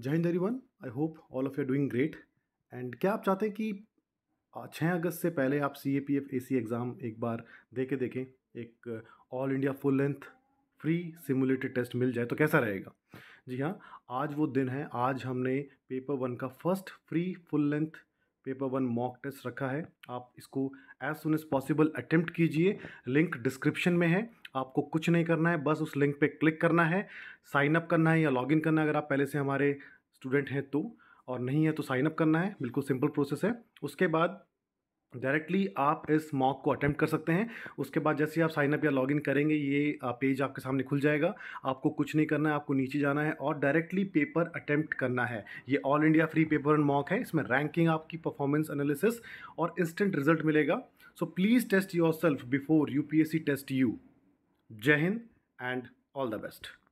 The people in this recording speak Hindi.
जय हिंद everyone one I hope all of you doing great and क्या आप चाहते हैं कि छः अगस्त से पहले आप C A P F A C exam एक बार दे के देखें एक all India full length free simulated test मिल जाए तो कैसा रहेगा जी हाँ आज वो दिन है आज हमने पेपर वन का first free full length paper one mock test रखा है आप इसको as soon as possible attempt कीजिए लिंक डिस्क्रिप्शन में है आपको कुछ नहीं करना है बस उस लिंक पे क्लिक करना है साइनअप करना है या लॉगिन करना है अगर आप पहले से हमारे स्टूडेंट हैं तो और नहीं है तो साइनअप करना है बिल्कुल सिंपल प्रोसेस है उसके बाद डायरेक्टली आप इस मॉक को अटैम्प्ट कर सकते हैं उसके बाद जैसे आप साइनअप या लॉगिन करेंगे ये पेज आपके सामने खुल जाएगा आपको कुछ नहीं करना है आपको नीचे जाना है और डायरेक्टली पेपर अटैम्प्ट करना है ये all India free paper and mock है इसमें रैंकिंग आपकी परफॉर्मेंस एनालिसिस और इंस्टेंट रिजल्ट मिलेगा so please test yourself before you test you जय हिंद एंड ऑल द बेस्ट